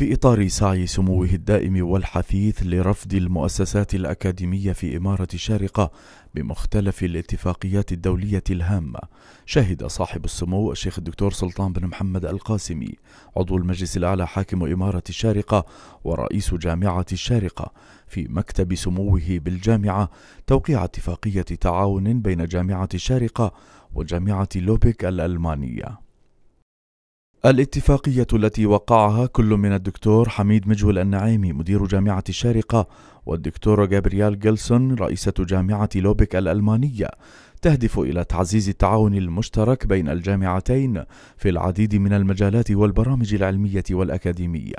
في إطار سعي سموه الدائم والحثيث لرفض المؤسسات الأكاديمية في إمارة الشارقة بمختلف الاتفاقيات الدولية الهامة، شهد صاحب السمو الشيخ الدكتور سلطان بن محمد القاسمي عضو المجلس الأعلى حاكم إمارة الشارقة ورئيس جامعة الشارقة في مكتب سموه بالجامعة توقيع اتفاقية تعاون بين جامعة الشارقة وجامعة لوبيك الألمانية. الاتفاقية التي وقعها كل من الدكتور حميد مجهول النعيمي مدير جامعة الشارقة والدكتورة جابريال جيلسون رئيسة جامعة لوبك الألمانية تهدف إلى تعزيز التعاون المشترك بين الجامعتين في العديد من المجالات والبرامج العلمية والأكاديمية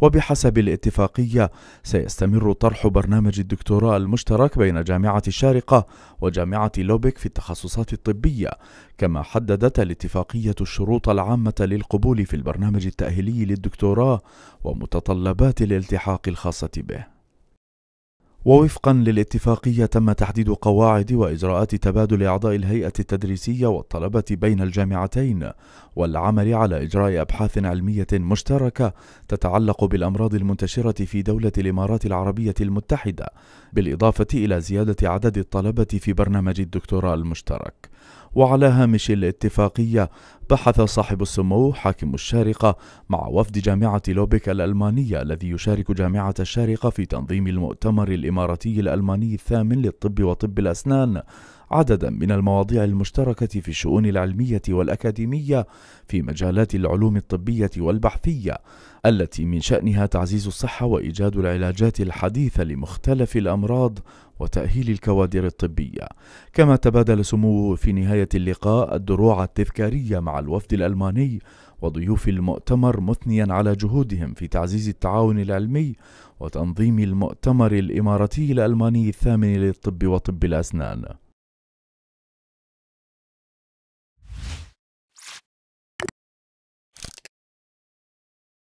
وبحسب الاتفاقية سيستمر طرح برنامج الدكتوراه المشترك بين جامعة الشارقة وجامعة لوبك في التخصصات الطبية كما حددت الاتفاقية الشروط العامة للقبول في البرنامج التأهيلي للدكتوراه ومتطلبات الالتحاق الخاصة به ووفقا للاتفاقية تم تحديد قواعد وإجراءات تبادل أعضاء الهيئة التدريسية والطلبة بين الجامعتين والعمل على إجراء أبحاث علمية مشتركة تتعلق بالأمراض المنتشرة في دولة الإمارات العربية المتحدة بالإضافة إلى زيادة عدد الطلبة في برنامج الدكتوراه المشترك وعلى هامش الاتفاقية بحث صاحب السمو حاكم الشارقة مع وفد جامعة لوبيك الألمانية الذي يشارك جامعة الشارقة في تنظيم المؤتمر الإماراتي الألماني الثامن للطب وطب الأسنان عددا من المواضيع المشتركة في الشؤون العلمية والأكاديمية في مجالات العلوم الطبية والبحثية التي من شأنها تعزيز الصحة وإيجاد العلاجات الحديثة لمختلف الأمراض وتأهيل الكوادر الطبية، كما تبادل سموه في نهاية اللقاء الدروع التذكارية مع الوفد الألماني وضيوف المؤتمر مثنيا على جهودهم في تعزيز التعاون العلمي وتنظيم المؤتمر الإماراتي الألماني الثامن للطب وطب الأسنان.